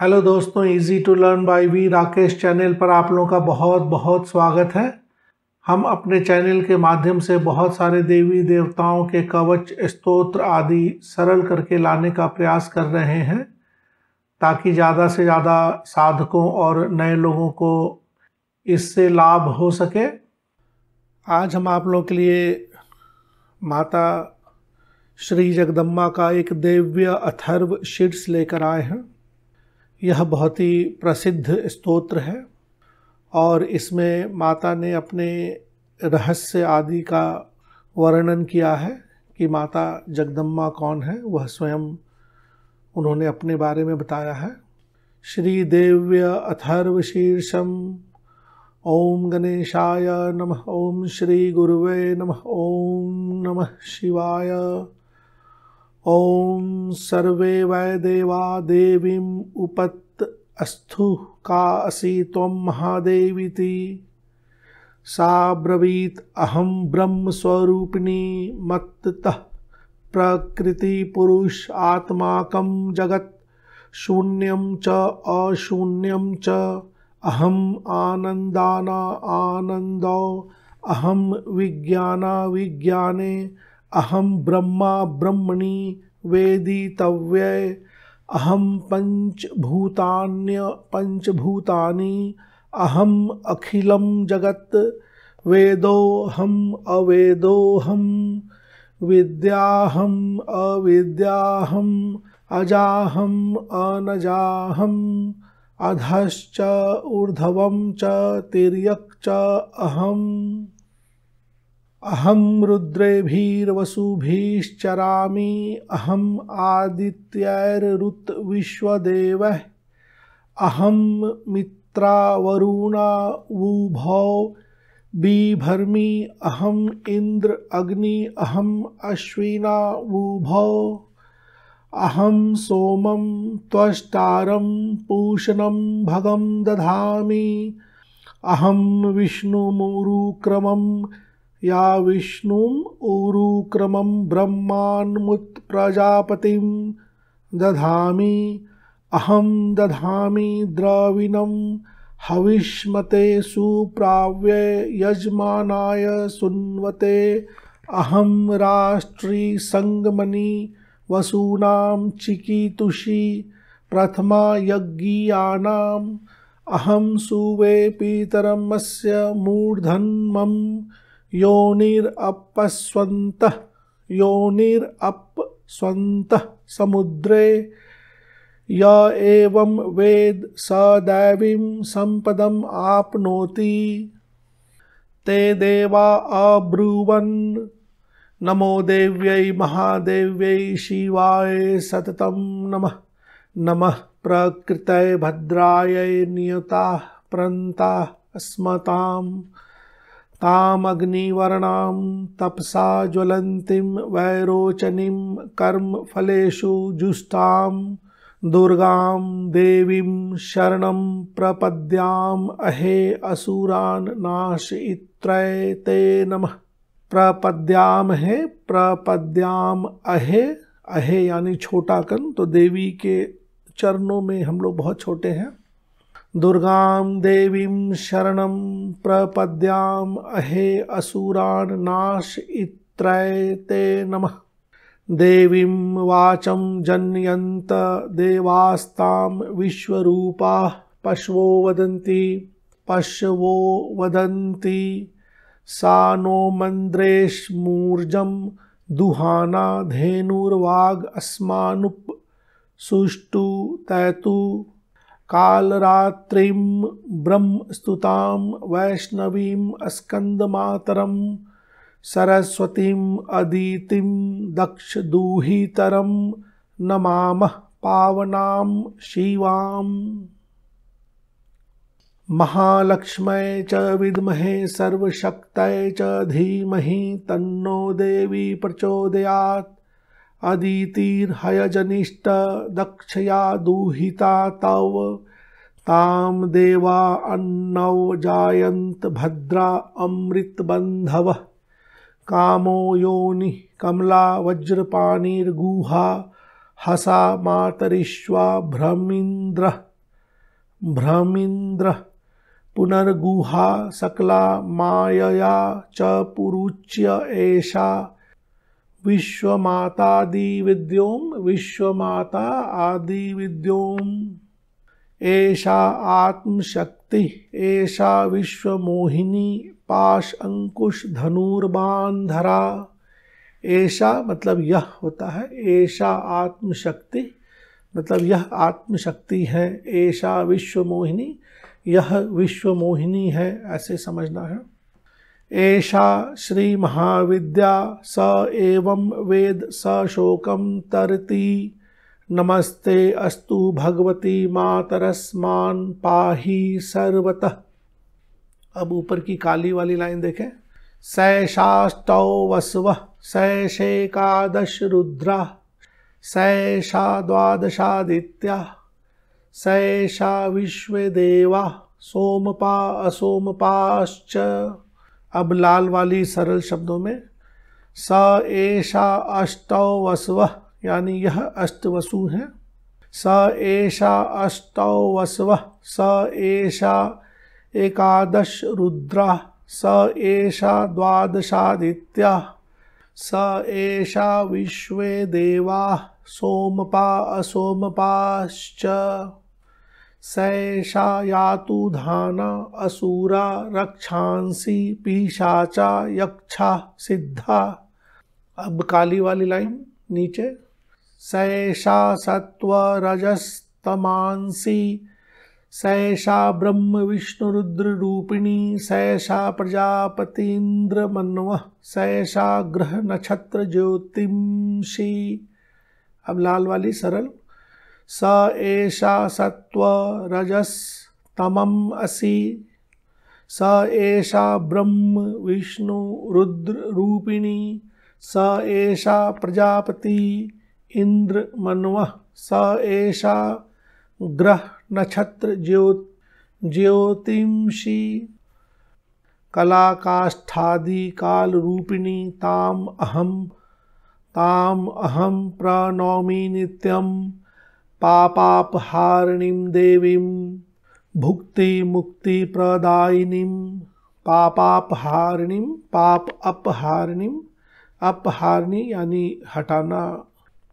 hello दोस्तों easy to learn by V Rakesh channel पर आप लोगों का बहुत बहुत स्वागत है हम अपने चैनल के माध्यम से बहुत सारे देवी देवताओं के कवच स्तोत्र आदि सरल करके लाने का प्रयास कर रहे हैं ताकि ज़्यादा से ज़्यादा साधकों और नए लोगों को इससे लाभ हो सके आज हम आप लोगों के लिए माता श्री जगदम्बा का एक देव्य अथर्व शीर्ष लेकर आए हैं यह बहुत ही प्रसिद्ध स्तोत्र है और इसमें माता ने अपने रहस्य आदि का वर्णन किया है कि माता जगदम्मा कौन है वह स्वयं उन्होंने अपने बारे में बताया है श्री देव्य अथर्व शीर्षम ओम गणेशाय नमः ओम श्री गुरुवे नमः ओम नमः शिवाय ओम सर्वे वै देवा देवी उपत अस्थु का तम महादेवी महादेवीति सा ब्रवीत् अहं ब्रह्मस्वरूपिणी मत्तः प्रकृतिपुरुष आत्माकं जगत् शून्यम च अशून्यम च अहम आनंदाना आनंदो अहम विज्ञाना विज्ञाने अहम ब्रह्मा ब्रह्मणि तव्य अहम पंचभूतान्य पंचभूतानि अहम अखिलम जगत वेदोहम अवेदोहम विद्याहम अविद्याहम अजाहम अनजाहम अधश्च ऊर्धव च तिर्यक् च अहम् अहम रुद्रेभिर्वसुभिश्चरामि अहम आदित्यैरुत विश्वदेवः अहम मित्रावरुणा बीभर्मी अहम इंद्र अग्नि अहम अश्विना वुभ अहम सोमं त्वष्टारं पूषणं भगं दधामि अहं विष्णुमुरुक्रमं या विष्णुम् ऊरुक्रमं ब्रह्मान्मुत्प्रजापतिं दधा अहम दधा द्रविण हविष्मते सुप्राव्य यजमानाय सुन्वते राष्ट्री संगमनि वसूनां चिकीतुषि प्रथमायज्ञीयानाम् अहम सुवे से मूर्धन्मम् योनिरपस्वन्तः योनिरपस्वन्तः समुद्रे य एवं वेद स दैवी सम्पदम् आपनोति ते देवा अब्रुवन नमो देव्यै महादेव्य शिवाय सतत नमः नमः प्रकृत भद्रा नियता प्रंता अस्मता तामग्निवर्णां तपसा वैरोचनी कर्म फलेशु जुष्टा दुर्गा देवी शरण प्रपद्याम अहे असुरान् नाशयित्रय ते नम प्रपद्याम हे प्रपद्याम अहे अहे यानी छोटा कन तो देवी के चरणों में हम लोग बहुत छोटे हैं दुर्गा देवीं शरण प्रपद्याम अहे असुरान नाश इत्रैते नमः देवीं वाचम जनयंत देवास्ता विश्व पशवो वदी पशवो वदन्ति सा नो मंद्रेशमूर्ज दुहाना धेनुर्वाग् सुषु सुष्टु तैतु कालरात्रिं ब्रह्मस्तुतां वैष्णवीम् अस्कन्दमातरं सरस्वतीम् अदितिं दक्षदूहितरं नमामः पावनां शिवाम् महालक्ष्म्यै च विद्महे सर्वशक्त धीमह धीमहि तन्नो देवी प्रचोदयात् अदितिर्हयजनिष्ट दक्षया दुहिता तव ताम देवा अन्नव जायंत भद्रा अमृत बंधव कामो योनि कमला वज्रपाणिर्गुहा हसा मातरिश्वा भ्रमिंद्र भ्रमिंद्र पुनर्गुहा सकला मायया च पुरुच्य एषा विश्वमातादिविद्यों विश्वमाता आदि विद्योम ऐसा आत्मशक्ति विश्व विश्वमोहिनी पाश अंकुश धनुर्बान धरा ऐसा मतलब यह होता है ऐसा आत्मशक्ति मतलब यह आत्मशक्ति है ऐसा विश्वमोहिनी यह विश्वमोहिनी है ऐसे समझना है एषा महाविद्या स एवं वेद स शोकं तरति नमस्ते अस्तु भगवती मातरस्मान पाही सर्वतः अब ऊपर की काली वाली लाइन देखें सैषाष्टौ वसव सैषेकादश रुद्रा सैषा द्वादशादित्या सैषा विश्वदेवा सोमपा असोमपाश्च अब लाल वाली सरल शब्दों में स एषा अष्टौ वसव यानी यह अष्टवसु है स एषा अष्टौ वसव स एषा एकादश रुद्रा स एषा द्वादशादित्या स एषा विश्वे देवा सोमपा असोमपाश्च सैषा यातु धाना असुरा रक्षांसी पीशाचा यक्षा सिद्धा अब काली वाली लाइन नीचे सैषा सत्व रजस्तमांसी सैषा ब्रह्म विष्णु रुद्र रूपिणी सैषा प्रजापतिन्द्र मनव सैषा ग्रह नक्षत्र ज्योतिषी अब लाल वाली सरल स एषा सत्त्वरजस्तमम् असि स एषा ब्रह्म विष्णु रुद्ररूपिणी स एषा प्रजापति इंद्र मन्वः स एषा ग्रह नक्षत्र ज्योत ज्योतिषी कलाकाष्ठादि काल रूपिणी ताम अहम ताम अहम प्रणौमी नित्यम पापापहारिणी भुक्ति मुक्ति भुक्तिमुक्तिप्रदायिनीं पापापहारिणी पाप अपहारिणी अपहारिणी यानी हटाना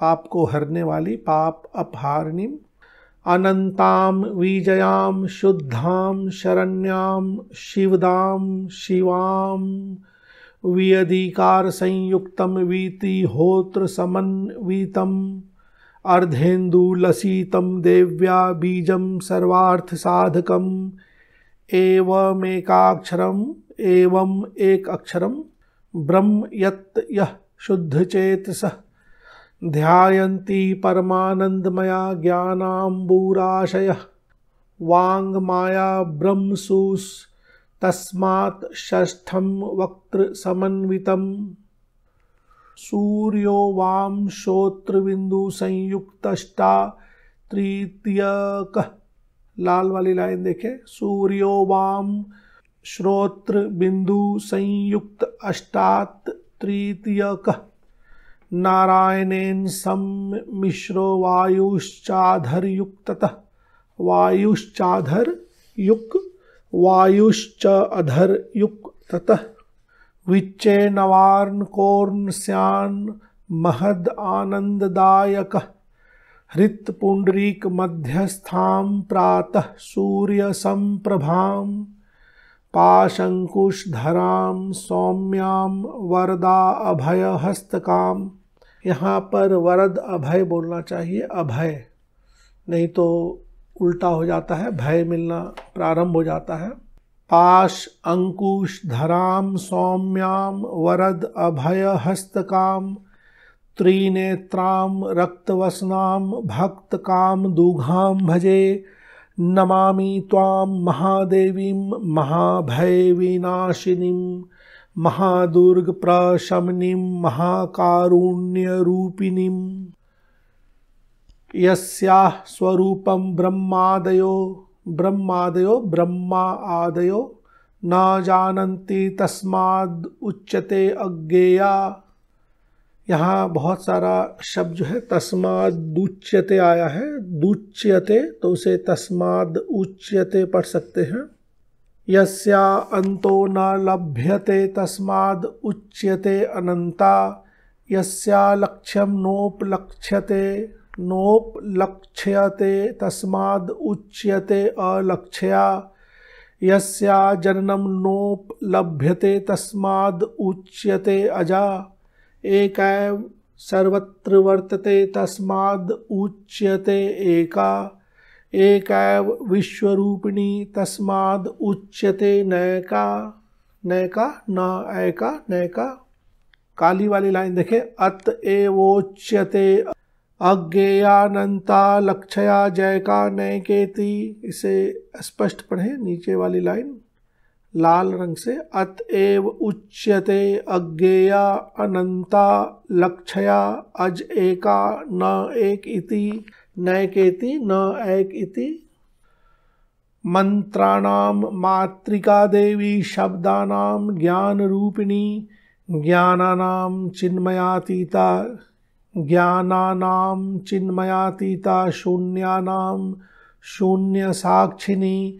पाप को हरने वाली पाप अपहारिणी अनंताम विजयाम शुद्धाम शरण्याम शिवदाम शिवाम वियधिकार संयुक्तम वीति होत्र समन्वितम अर्धेन्दुलसितं देव्या बीजं सर्वार्थसाधकम् एवमेकाक्षरम् एवम् एक अक्षरं ब्रह्म यत् यः शुद्धचेतसः ध्यायन्ति परमानन्दमया ज्ञानाम्बूराशयः वाङ्माया ब्रह्मसूस् तस्मात् षष्ठं वक्त्रसमन्वितम् सूर्यो वाम श्रोत्रबिंदु संयुक्तष्टा तृतीय लाल वाली लाइन देखे सूर्यो वाम श्रोत्र बिंदु संयुक्त अष्टात तृतीय नारायणेन सम्मिश्रो वायुश्चाधर युक्त वायुश्चाधर युक् वायुश्च अधर तथा विच्चे नवार्न कोर्न स्यान महद आनंददायक हृत पुंडरीक मध्यस्थाम प्रातः सूर्य संप्रभाम पाशंकुशधराम सौम्याम वरदा अभय हस्तकाम यहाँ पर वरद अभय बोलना चाहिए अभय नहीं तो उल्टा हो जाता है भय मिलना प्रारंभ हो जाता है पाश अंकुश धराम सौम्याम वरद अभय हस्तकाम त्रिनेत्राम रक्तवसनाम भक्त काम दुघाम भजे नमामि ताम महादेवीं महाभयविनाशिनीं महादुर्ग महाकारुण्य महाकारुण्यरूपिणीं यस्याः स्वरूपं ब्रह्मादयो ब्रह्मादयो ब्रह्मा आदयो न जानती तस्माद उच्चते अज्ञेया यहाँ बहुत सारा शब्द जो है तस्माद दूच्यते आया है दूच्यते तो उसे तस्माद उच्यते पढ़ सकते हैं यस्या अंतो न लभ्यते तस्माद उच्यते अनंता यस्या लक्ष्यम नोपलक्ष्यते नोपलक्ष्यते तस्माद उच्यते अलक्ष्या यस्या जननम नोप लभ्यते तस्माद उच्यते अजा एक सर्वत्र वर्तते तस्माद उच्यते एका एक विश्वरूपिणी तस्माद उच्यते नयका नयका न ऐका नयका काली वाली लाइन देखे अत एवोच्यते अज्ञेयानंता लक्षया जयका नयकेति इसे स्पष्ट पढ़ें नीचे वाली लाइन लाल रंग से अतएव उच्यते अज्ञेया अनंता लक्षया अज एका न एक इति नयकेति न एक इति मंत्राणाम मातृका देवी शब्दानाम ज्ञान रूपिणी ज्ञानानाम चिन्मयातीता ज्ञानानां चिन्मयातीता शून्यानां शून्य साक्षिणी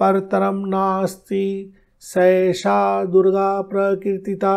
परतरं नास्ति सैषा दुर्गा प्रकीर्तिता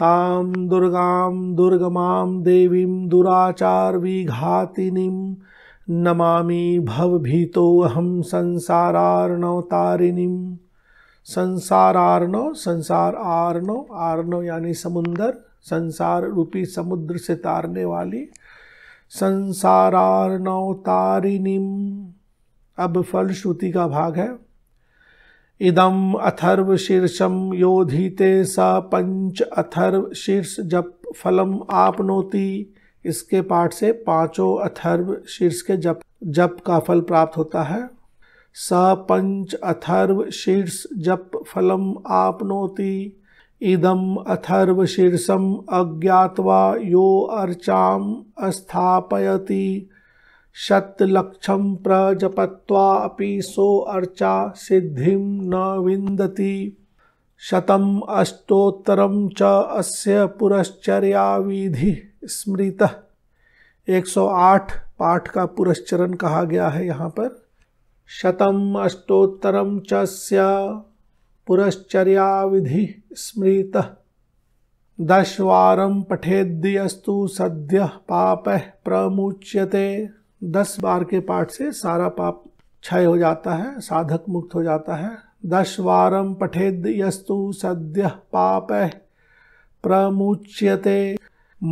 तां दुर्गां दुर्गमां दुराचार दुराचारविघातिनीं नमामि भवभीतोऽहं संसारार्णवतारिणीं संसारार्णव संसार आर्णव आर्णव यानी समुंदर संसार रूपी समुद्र से तारने वाली संसारार तारिणीम अब फलश्रुति का भाग है इदम अथर्व शीर्षम योधीते स पंच अथर्व शीर्ष जप फलम आपनोति इसके पाठ से पांचों अथर्व शीर्ष के जप जप का फल प्राप्त होता है स पंच अथर्व शीर्ष जप फलम आपनोति इदम अथर्वशीर्षम अज्ञावा यो अर्चा अस्थापयति शतलक्ष प्रजपत्वा सो अर्चा सिद्धि न विंदति शतम अष्टोत्तर च अस्य पुरश्चर्या विधि स्मृत 108 पाठ का पुरश्चरण कहा गया है यहाँ पर शतम अष्टोत्तरम च पुरश्चरियाधि स्मृत दशवार पठेद्यस्तु सद्य पाप प्रमुच्यते दस बार के पाठ से सारा पाप क्षय हो जाता है साधक मुक्त हो जाता है दशवार वारम पठेद यस्तु सद्य पाप प्रमुच्यते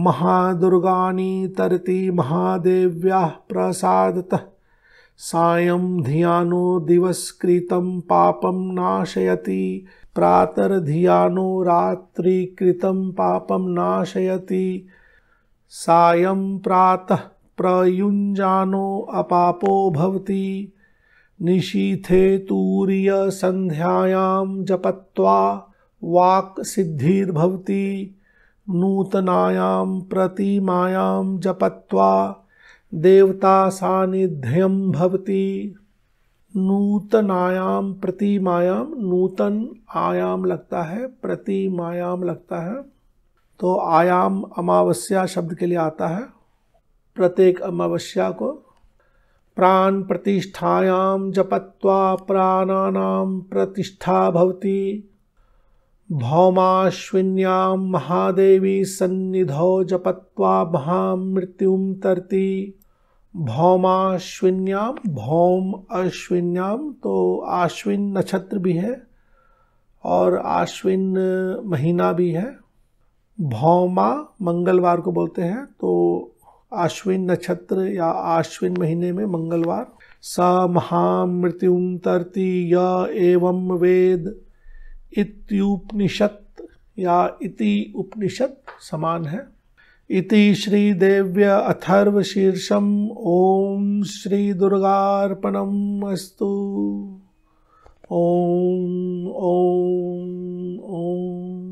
महादुर्गा तरती महादेव्या प्रसादतः सायं धियानो दिवस्कृतं पापं नाशयति प्रातर्धियानो रात्रिकृतं पापं नाशयति सायं प्रातः प्रयुञ्जानो अपापो भवति निशीथे तूर्यसन्ध्यायां जपत्वा वाक् सिद्धिर्भवति नूतनायां प्रतिमायां जपत्वा देवता सानिध्यम भवति नूतनायाम प्रतिमायाम नूतन आयाम लगता है प्रतिमायाम लगता है तो आयाम अमावस्या शब्द के लिए आता है प्रत्येक अमावस्या को प्राण प्रतिष्ठायाम जपत्वा प्राणानाम प्रतिष्ठा भवती भौमाश्विन्याम महादेवी सन्निधौ जपत्वा महामृत्युम तरती भौमाश्विन्याम भौम अश्विन्याम तो आश्विन नक्षत्र भी है और आश्विन महीना भी है भौमा मंगलवार को बोलते हैं तो आश्विन नक्षत्र या आश्विन महीने में मंगलवार स महामृत्यु तरती य एवं वेद इत्युपनिषत् या इति उपनिषद समान है इति श्रीदेव्य अथर्वशीर्षम ॐ श्रीदुर्गार्पणम् अस्तु ॐ ॐ ॐ